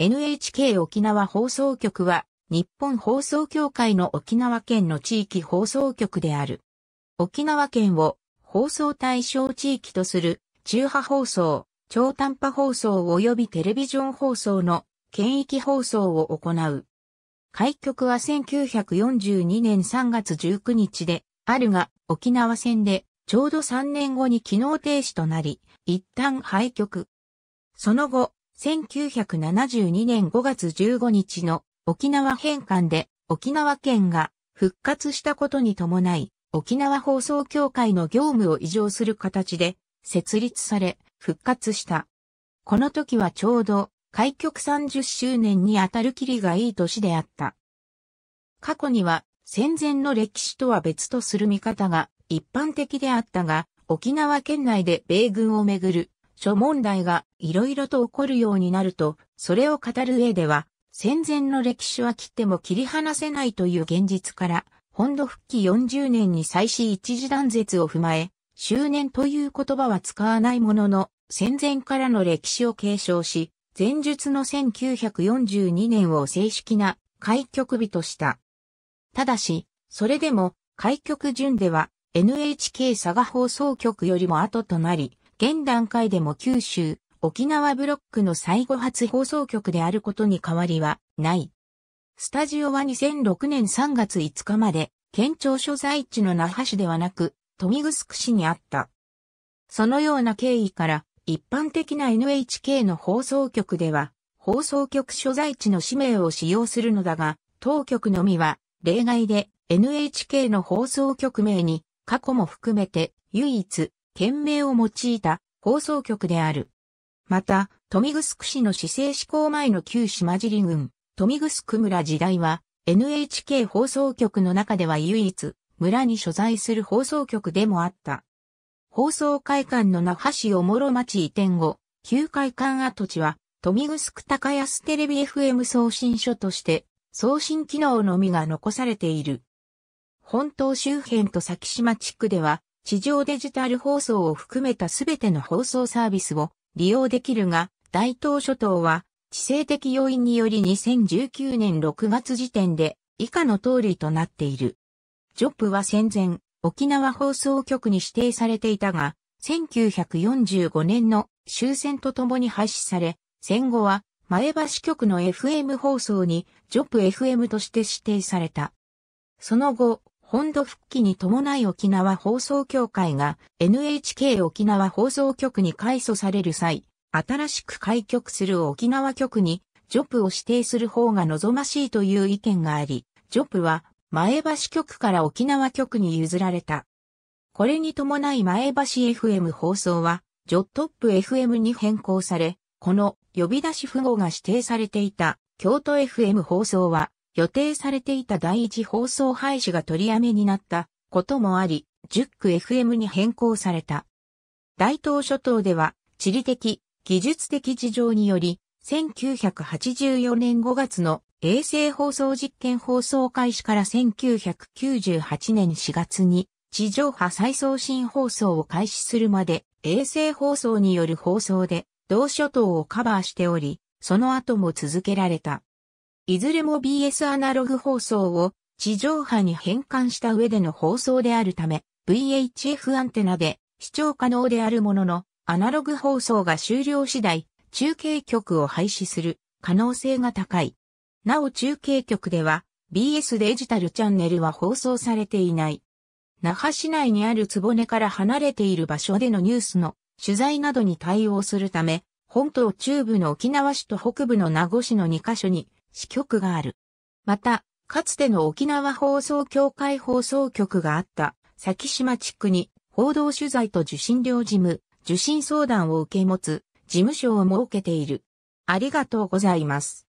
NHK 沖縄放送局は、日本放送協会の沖縄県の地域放送局である。沖縄県を放送対象地域とする中波放送、超短波放送及びテレビジョン放送の県域放送を行う。開局は1942年3月19日で、あるが沖縄戦でちょうど3年後に機能停止となり、一旦廃局。その後、1972年5月15日の沖縄返還で沖縄県が復活したことに伴い、沖縄放送協会の業務を移譲する形で設立され復活した。この時はちょうど開局30周年にあたるきりがいい年であった。過去には戦前の歴史とは別とする見方が一般的であったが、沖縄県内で米軍をめぐる諸問題がいろいろと起こるようになると、それを語る上では、戦前の歴史は切っても切り離せないという現実から、本土復帰40年に再始一時断絶を踏まえ、周年という言葉は使わないものの、戦前からの歴史を継承し、前述の1942年を正式な開局日とした。ただし、それでも開局順では NHK 佐賀放送局よりも後となり、現段階でも九州、沖縄ブロックの最後発放送局であることに変わりはない。スタジオは2006年3月5日まで、県庁所在地の那覇市ではなく、富城市にあった。そのような経緯から、一般的な NHK の放送局では、放送局所在地の氏名を使用するのだが、当局のみは、例外で NHK の放送局名に、過去も含めて、唯一、県名を用いた放送局である。また、富城市の市政施行前の旧島尻郡、富城村時代は NHK 放送局の中では唯一村に所在する放送局でもあった。放送会館の那覇市おもろ町移転後、旧会館跡地は、富城高安テレビ FM 送信所として、送信機能のみが残されている。本島周辺と先島地区では、地上デジタル放送を含めたすべての放送サービスを利用できるが、大東諸島は地政的要因により2019年6月時点で以下の通りとなっている。ジョップは戦前、沖縄放送局に指定されていたが、1945年の終戦とともに廃止され、戦後は前橋局の FM 放送にジョップ FM として指定された。その後、本土復帰に伴い沖縄放送協会が NHK 沖縄放送局に改組される際、新しく開局する沖縄局にジョプを指定する方が望ましいという意見があり、ジョプは前橋局から沖縄局に譲られた。これに伴い前橋 FM 放送は、ジョットップ FM に変更され、この呼び出し符号が指定されていた京都 FM 放送は、予定されていた第一放送廃止が取りやめになったこともあり、10区 FM に変更された。大東諸島では、地理的、技術的事情により、1984年5月の衛星放送実験放送開始から1998年4月に地上波再送信放送を開始するまで衛星放送による放送で同諸島をカバーしており、その後も続けられた。いずれも BS アナログ放送を地上波に変換した上での放送であるため、VHF アンテナで視聴可能であるものの、アナログ放送が終了次第、中継局を廃止する可能性が高い。なお中継局では BS デジタルチャンネルは放送されていない。那覇市内にあるつぼねから離れている場所でのニュースの取材などに対応するため、本島中部の沖縄市と北部の名護市の2カ所に支局がある。また、かつての沖縄放送協会放送局があった先島地区に報道取材と受信料事務、受信相談を受け持つ事務所を設けている。ありがとうございます。